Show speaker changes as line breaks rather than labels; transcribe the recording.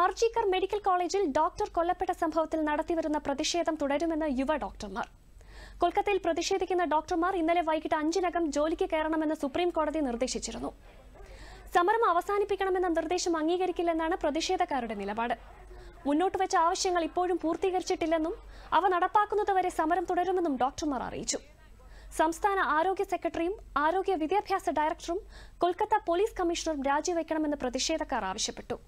RG Kar medical കോളേജിൽ doctor കൊല്ലപ്പെട്ട സംഭവത്തിൽ നടത്തിവരുന്ന പ്രതിഷേധം തുടരുമെന്ന് യുവ ഡോക്ടർമാർ കൊൽക്കത്തയിൽ പ്രതിഷേധിക്കുന്ന ഡോക്ടർമാർ ഇന്നലെ വൈകിട്ട് അഞ്ചിനകം ജോലിക്ക് കയറണമെന്ന് സുപ്രീം കോടതി നിർദ്ദേശിച്ചിരുന്നു സമരം അവസാനിപ്പിക്കണമെന്ന നിർദ്ദേശം അംഗീകരിക്കില്ലെന്നാണ് പ്രതിഷേധക്കാരുടെ നിലപാട് മുന്നോട്ട് വെച്ച ആവശ്യങ്ങൾ ഇപ്പോഴും പൂർത്തീകരിച്ചിട്ടില്ലെന്നും അവ നടപ്പാക്കുന്നതുവരെ സമരം തുടരുമെന്നും ഡോക്ടർമാർ അറിയിച്ചു സംസ്ഥാന ആരോഗ്യ സെക്രട്ടറിയും ആരോഗ്യ വിദ്യാഭ്യാസ ഡയറക്ടറും കൊൽക്കത്ത പോലീസ് കമ്മീഷണറും രാജിവെക്കണമെന്ന് പ്രതിഷേധക്കാർ ആവശ്യപ്പെട്ടു